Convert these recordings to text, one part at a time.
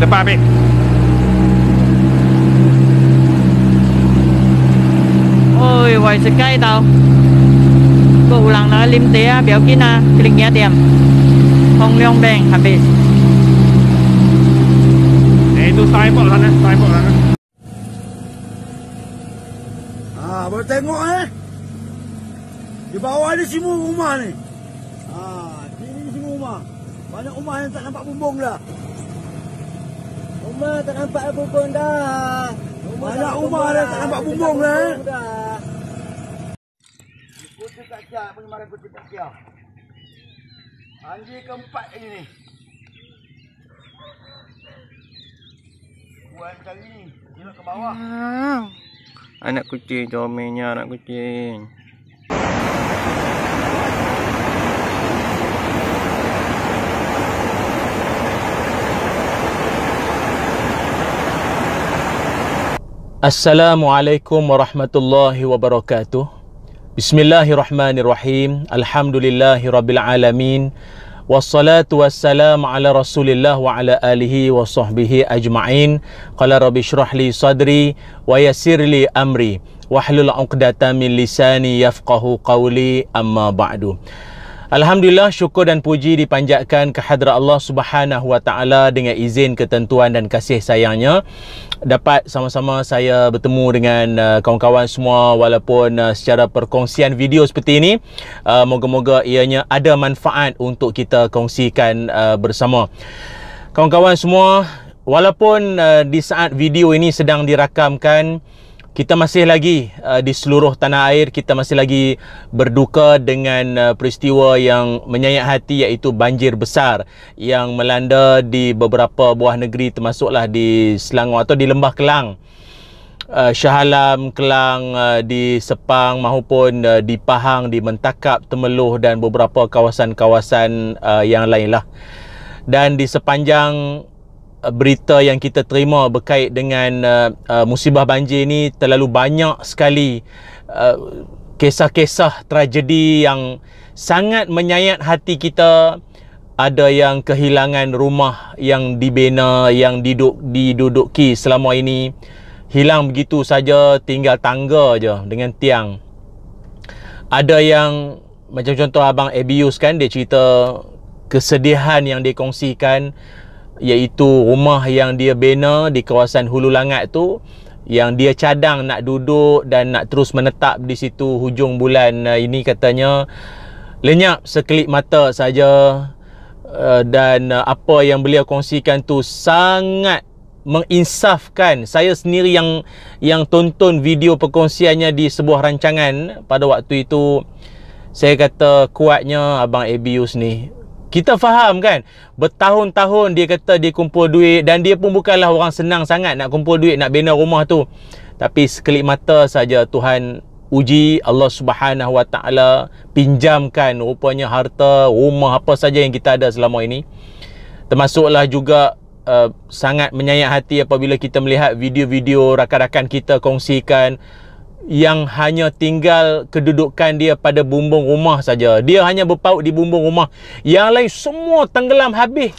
lepas habis Oi, wai sekai tau Kau ulang lah, lim dia, ah, biar kena, klik ni dia Hong leong bang, habis Eh, tu signboard lah ni, signboard lah ni Ah, boleh tengok eh Di bawah ni semua rumah ni Ah, sini semua rumah Banyak rumah yang tak nampak bumbung dah rumah tak nampak bumbung dah. Rumah Anak rumah dah tak nampak bumbung dah. Kucing tak siap, eh. penyemaran kucing tak siap. Anjir keempat ini ni. Buat macam ni, ke bawah. Anak kucing, comelnya anak kucing. Assalamualaikum warahmatullahi wabarakatuh. Bismillahirrahmanirrahim. Alhamdulillahirrabbilalamin. Wassalatu wassalamu ala rasulillah wa ala alihi wa sahbihi ajma'in. Qala rabbi syurah li sadri wa yasir li amri. Wahlul uqdata min lisani yafqahu qawli amma ba'du. Alhamdulillah syukur dan puji dipanjatkan ke Allah Subhanahu Wa Taala dengan izin ketentuan dan kasih sayangnya dapat sama-sama saya bertemu dengan uh, kawan-kawan semua walaupun uh, secara perkongsian video seperti ini uh, moga-moga ianya ada manfaat untuk kita kongsikan uh, bersama. Kawan-kawan semua walaupun uh, di saat video ini sedang dirakamkan kita masih lagi uh, di seluruh tanah air kita masih lagi berduka dengan uh, peristiwa yang menyayat hati iaitu banjir besar yang melanda di beberapa buah negeri termasuklah di Selangor atau di Lembah Kelang uh, Shahalam, Kelang uh, di Sepang maupun uh, di Pahang, di Mentakap, Temeluh dan beberapa kawasan-kawasan uh, yang lainlah dan di sepanjang Uh, berita yang kita terima berkait dengan uh, uh, musibah banjir ini terlalu banyak sekali uh, kisah-kisah tragedi yang sangat menyayat hati kita ada yang kehilangan rumah yang dibina yang diduk diduduki selama ini hilang begitu saja tinggal tangga saja dengan tiang ada yang macam contoh abang Abius kan dia cerita kesedihan yang dia kongsikan iaitu rumah yang dia bina di kawasan Hulu Langat tu yang dia cadang nak duduk dan nak terus menetap di situ hujung bulan uh, ini katanya lenyap sekelip mata saja uh, dan uh, apa yang beliau kongsikan tu sangat menginsafkan saya sendiri yang yang tonton video perkongsiannya di sebuah rancangan pada waktu itu saya kata kuatnya abang Abius ni kita faham kan bertahun-tahun dia kata dia kumpul duit dan dia pun bukanlah orang senang sangat nak kumpul duit nak bina rumah tu tapi sekelip mata saja Tuhan uji Allah Subhanahu Wa Taala pinjamkan rupanya harta rumah apa saja yang kita ada selama ini termasuklah juga Uh, sangat menyayat hati apabila kita melihat video-video rakan-rakan kita kongsikan yang hanya tinggal kedudukan dia pada bumbung rumah saja. Dia hanya berpaut di bumbung rumah. Yang lain semua tenggelam habis.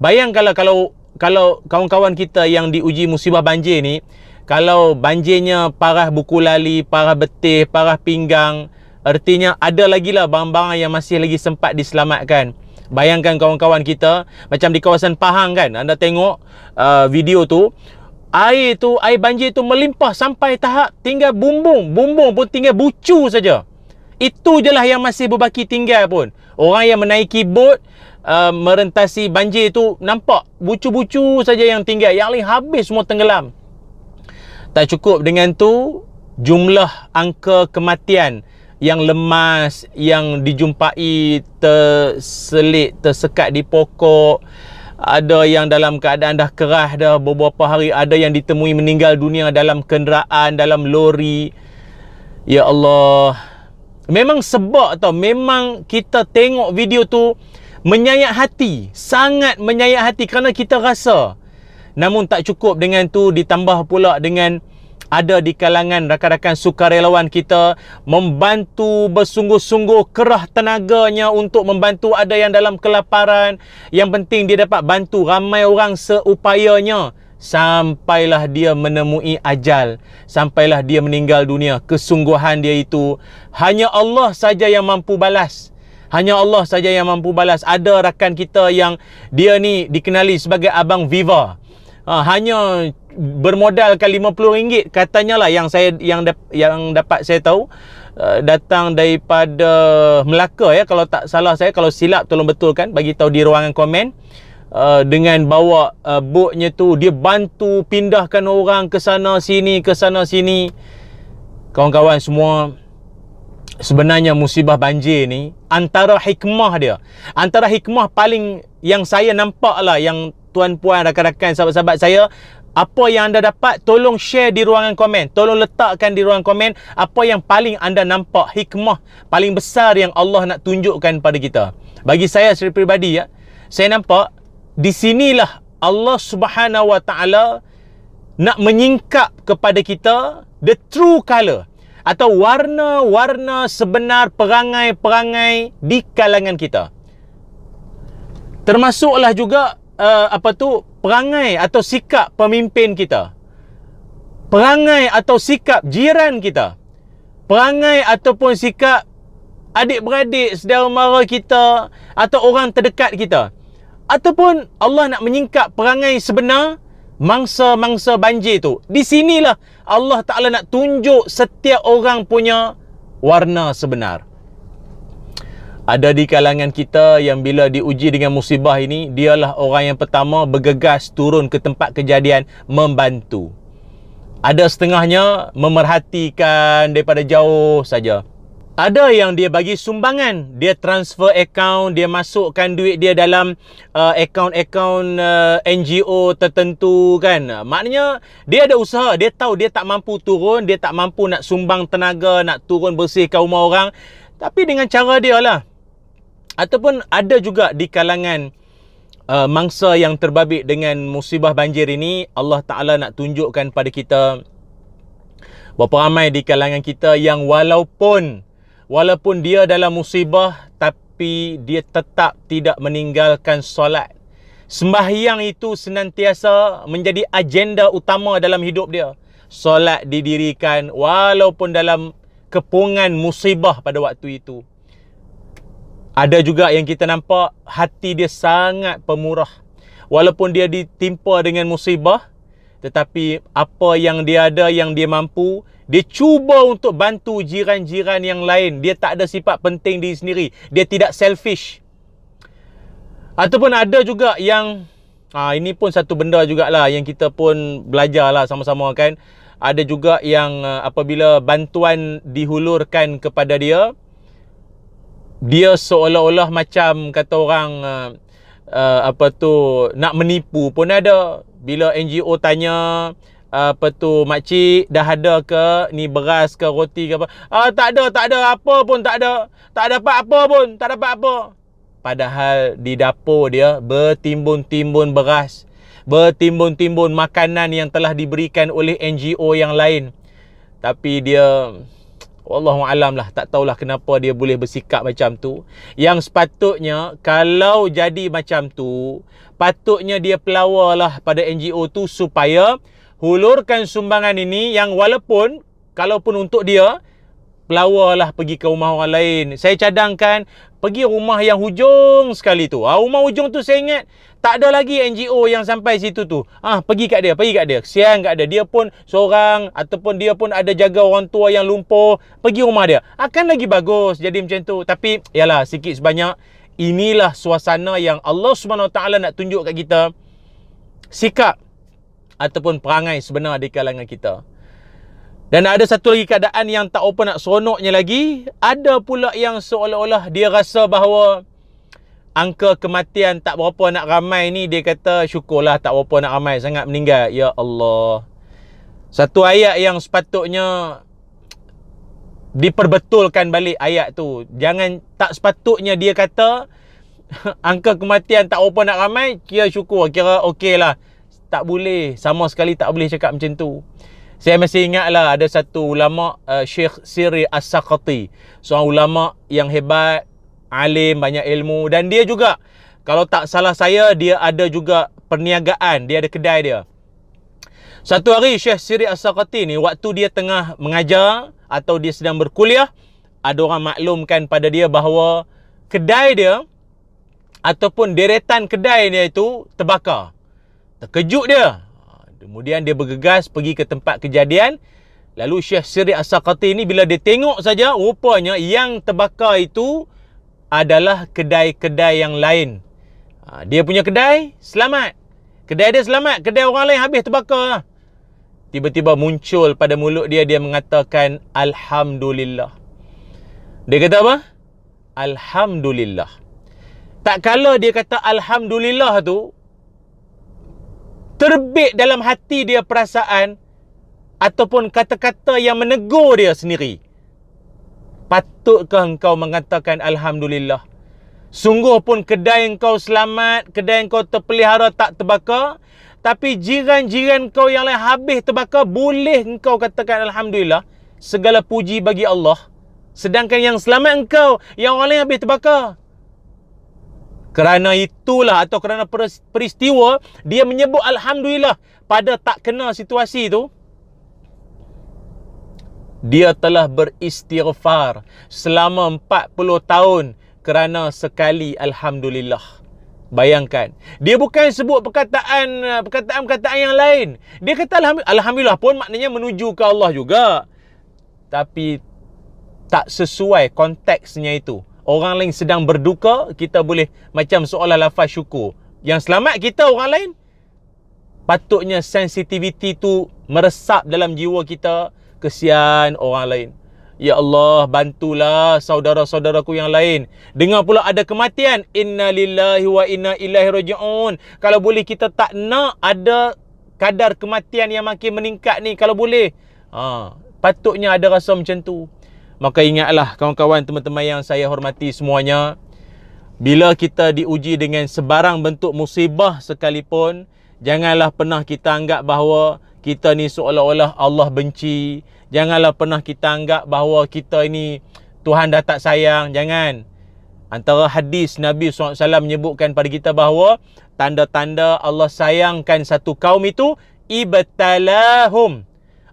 Bayangkanlah kalau kalau kawan-kawan kita yang diuji musibah banjir ni, kalau banjirnya parah buku lali, parah betih, parah pinggang, artinya ada lagi lah barang-barang yang masih lagi sempat diselamatkan. Bayangkan kawan-kawan kita macam di kawasan Pahang kan. Anda tengok uh, video tu, air tu air banjir tu melimpah sampai tahap tinggal bumbung bumbung pun tinggal bucu saja itu je lah yang masih berbaki tinggal pun orang yang menaiki bot uh, merentasi banjir tu nampak bucu-bucu saja yang tinggal yang lain habis semua tenggelam tak cukup dengan tu jumlah angka kematian yang lemas yang dijumpai terselit tersekat di pokok ada yang dalam keadaan dah kerah dah beberapa hari ada yang ditemui meninggal dunia dalam kenderaan dalam lori ya Allah memang sebab tau memang kita tengok video tu menyayat hati sangat menyayat hati kerana kita rasa namun tak cukup dengan tu ditambah pula dengan ada di kalangan rakan-rakan sukarelawan kita membantu bersungguh-sungguh kerah tenaganya untuk membantu ada yang dalam kelaparan yang penting dia dapat bantu ramai orang seupayanya sampailah dia menemui ajal sampailah dia meninggal dunia kesungguhan dia itu hanya Allah saja yang mampu balas hanya Allah saja yang mampu balas ada rakan kita yang dia ni dikenali sebagai abang viva ha, hanya bermodalkan RM50 katanya lah yang saya yang da, yang dapat saya tahu uh, datang daripada Melaka ya kalau tak salah saya kalau silap tolong betulkan bagi tahu di ruangan komen uh, dengan bawa uh, botnya tu dia bantu pindahkan orang ke sana sini ke sana sini kawan-kawan semua sebenarnya musibah banjir ni antara hikmah dia antara hikmah paling yang saya nampak lah yang tuan-puan rakan-rakan sahabat-sahabat saya apa yang anda dapat tolong share di ruangan komen tolong letakkan di ruangan komen apa yang paling anda nampak hikmah paling besar yang Allah nak tunjukkan pada kita bagi saya secara peribadi ya saya nampak di sinilah Allah Subhanahu Wa Taala nak menyingkap kepada kita the true color atau warna-warna sebenar perangai-perangai di kalangan kita. Termasuklah juga uh, apa tu perangai atau sikap pemimpin kita perangai atau sikap jiran kita perangai ataupun sikap adik-beradik saudara mara kita atau orang terdekat kita ataupun Allah nak menyingkap perangai sebenar mangsa-mangsa banjir tu di sinilah Allah Taala nak tunjuk setiap orang punya warna sebenar ada di kalangan kita yang bila diuji dengan musibah ini dialah orang yang pertama bergegas turun ke tempat kejadian membantu ada setengahnya memerhatikan daripada jauh saja ada yang dia bagi sumbangan dia transfer account dia masukkan duit dia dalam uh, account-account uh, NGO tertentu kan maknanya dia ada usaha dia tahu dia tak mampu turun dia tak mampu nak sumbang tenaga nak turun bersihkan rumah orang tapi dengan cara dia lah ataupun ada juga di kalangan uh, mangsa yang terbabit dengan musibah banjir ini Allah Taala nak tunjukkan pada kita berapa ramai di kalangan kita yang walaupun walaupun dia dalam musibah tapi dia tetap tidak meninggalkan solat sembahyang itu senantiasa menjadi agenda utama dalam hidup dia solat didirikan walaupun dalam kepungan musibah pada waktu itu ada juga yang kita nampak hati dia sangat pemurah. Walaupun dia ditimpa dengan musibah, tetapi apa yang dia ada yang dia mampu, dia cuba untuk bantu jiran-jiran yang lain. Dia tak ada sifat penting di sendiri. Dia tidak selfish. Ataupun ada juga yang ha, ini pun satu benda jugalah yang kita pun belajarlah sama-sama kan. Ada juga yang ha, apabila bantuan dihulurkan kepada dia, dia seolah-olah macam kata orang uh, uh, apa tu nak menipu pun ada bila NGO tanya uh, apa tu makcik dah ada ke ni beras ke roti ke apa ah, tak ada tak ada apa pun tak ada tak dapat apa pun tak dapat apa padahal di dapur dia bertimbun-timbun beras bertimbun-timbun makanan yang telah diberikan oleh NGO yang lain tapi dia Wallahu alam lah tak tahulah kenapa dia boleh bersikap macam tu. Yang sepatutnya kalau jadi macam tu, patutnya dia pelawalah pada NGO tu supaya hulurkan sumbangan ini yang walaupun kalaupun untuk dia pelawalah pergi ke rumah orang lain. Saya cadangkan Pergi rumah yang hujung sekali tu. ha, rumah hujung tu saya ingat tak ada lagi NGO yang sampai situ tu. Ah ha, pergi kat dia, pergi kat dia. Kesian kat dia. Dia pun seorang ataupun dia pun ada jaga orang tua yang lumpur, Pergi rumah dia. Akan lagi bagus jadi macam tu. Tapi yalah sikit sebanyak inilah suasana yang Allah Swt nak tunjuk kat kita. Sikap ataupun perangai sebenar di kalangan kita. Dan ada satu lagi keadaan yang tak open nak seronoknya lagi. Ada pula yang seolah-olah dia rasa bahawa angka kematian tak berapa nak ramai ni. Dia kata syukurlah tak berapa nak ramai sangat meninggal. Ya Allah. Satu ayat yang sepatutnya diperbetulkan balik ayat tu. Jangan tak sepatutnya dia kata angka kematian tak berapa nak ramai. Kira syukur. Kira okey lah. Tak boleh. Sama sekali tak boleh cakap macam tu. Saya masih ingatlah ada satu ulama uh, eh, Syekh Siri As-Saqati. Seorang ulama yang hebat, alim, banyak ilmu dan dia juga kalau tak salah saya dia ada juga perniagaan, dia ada kedai dia. Satu hari Syekh Siri As-Saqati ni waktu dia tengah mengajar atau dia sedang berkuliah, ada orang maklumkan pada dia bahawa kedai dia ataupun deretan kedai dia itu terbakar. Terkejut dia. Kemudian dia bergegas pergi ke tempat kejadian. Lalu Syekh Siri As-Sakati ni bila dia tengok saja rupanya yang terbakar itu adalah kedai-kedai yang lain. Ha, dia punya kedai selamat. Kedai dia selamat, kedai orang lain habis terbakar. Tiba-tiba muncul pada mulut dia dia mengatakan alhamdulillah. Dia kata apa? Alhamdulillah. Tak kala dia kata alhamdulillah tu, terbit dalam hati dia perasaan ataupun kata-kata yang menegur dia sendiri. Patutkah engkau mengatakan Alhamdulillah? Sungguh pun kedai engkau selamat, kedai engkau terpelihara tak terbakar. Tapi jiran-jiran kau yang lain habis terbakar, boleh engkau katakan Alhamdulillah? Segala puji bagi Allah. Sedangkan yang selamat engkau, yang orang lain habis terbakar. Kerana itulah atau kerana peristiwa dia menyebut alhamdulillah pada tak kena situasi itu dia telah beristighfar selama 40 tahun kerana sekali alhamdulillah. Bayangkan, dia bukan sebut perkataan eh, perkataan-perkataan yang lain. Dia kata alhamdulillah pun maknanya menuju ke Allah juga. Tapi tak sesuai konteksnya itu orang lain sedang berduka, kita boleh macam seolah lafaz syukur. Yang selamat kita orang lain, patutnya sensitiviti tu meresap dalam jiwa kita, kesian orang lain. Ya Allah, bantulah saudara-saudaraku yang lain. Dengar pula ada kematian. Inna lillahi wa inna ilahi raji'un. Kalau boleh kita tak nak ada kadar kematian yang makin meningkat ni. Kalau boleh. Ha, patutnya ada rasa macam tu. Maka ingatlah kawan-kawan teman-teman yang saya hormati semuanya Bila kita diuji dengan sebarang bentuk musibah sekalipun Janganlah pernah kita anggap bahawa kita ni seolah-olah Allah benci Janganlah pernah kita anggap bahawa kita ini Tuhan dah tak sayang Jangan Antara hadis Nabi SAW menyebutkan pada kita bahawa Tanda-tanda Allah sayangkan satu kaum itu Ibtalahum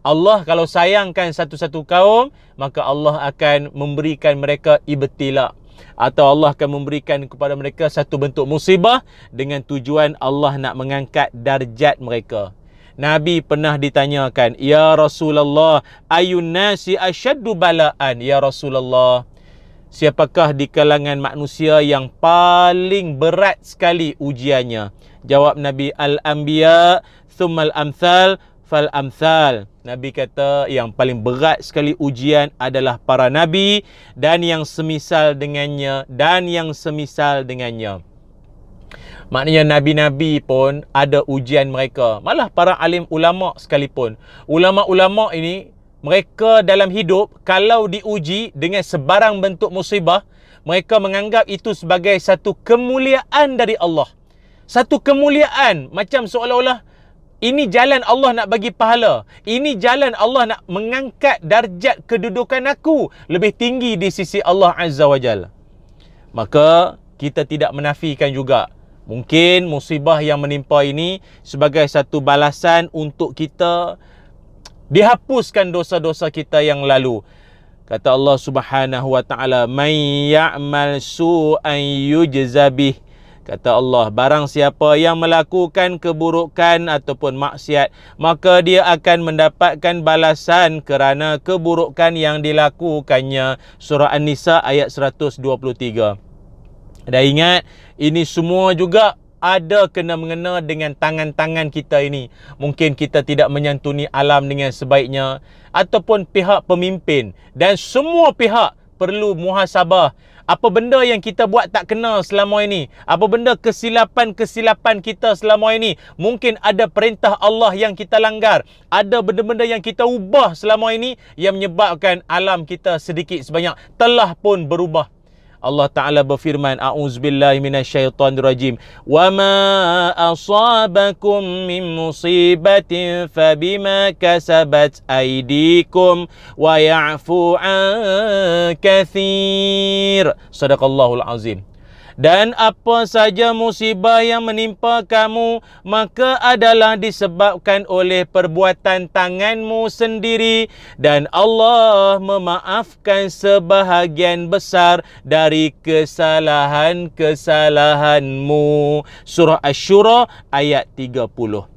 Allah kalau sayangkan satu-satu kaum, maka Allah akan memberikan mereka ibtila atau Allah akan memberikan kepada mereka satu bentuk musibah dengan tujuan Allah nak mengangkat darjat mereka. Nabi pernah ditanyakan, "Ya Rasulullah, ayun nasi asyaddu balaan ya Rasulullah?" Siapakah di kalangan manusia yang paling berat sekali ujiannya? Jawab Nabi, "Al-anbiya, thumma al fal amsal nabi kata yang paling berat sekali ujian adalah para nabi dan yang semisal dengannya dan yang semisal dengannya maknanya nabi-nabi pun ada ujian mereka malah para alim ulama sekalipun ulama-ulama ini mereka dalam hidup kalau diuji dengan sebarang bentuk musibah mereka menganggap itu sebagai satu kemuliaan dari Allah satu kemuliaan macam seolah-olah ini jalan Allah nak bagi pahala. Ini jalan Allah nak mengangkat darjat kedudukan aku lebih tinggi di sisi Allah Azza wa Jal. Maka kita tidak menafikan juga mungkin musibah yang menimpa ini sebagai satu balasan untuk kita dihapuskan dosa-dosa kita yang lalu. Kata Allah Subhanahu wa taala, "May ya'mal su'an yujzabih." Kata Allah, barang siapa yang melakukan keburukan ataupun maksiat, maka dia akan mendapatkan balasan kerana keburukan yang dilakukannya. Surah An-Nisa ayat 123. Dah ingat, ini semua juga ada kena mengena dengan tangan-tangan kita ini. Mungkin kita tidak menyantuni alam dengan sebaiknya ataupun pihak pemimpin dan semua pihak perlu muhasabah. Apa benda yang kita buat tak kena selama ini? Apa benda kesilapan-kesilapan kita selama ini? Mungkin ada perintah Allah yang kita langgar. Ada benda-benda yang kita ubah selama ini yang menyebabkan alam kita sedikit sebanyak telah pun berubah. Allah Ta'ala berfirman A'uzubillahi minasyaitanirajim Wa ma asabakum min musibatin Fabima kasabat aidikum Wa ya'fu'an kathir Sadaqallahul azim dan apa saja musibah yang menimpa kamu maka adalah disebabkan oleh perbuatan tanganmu sendiri dan Allah memaafkan sebahagian besar dari kesalahan-kesalahanmu surah asy-syura ayat 30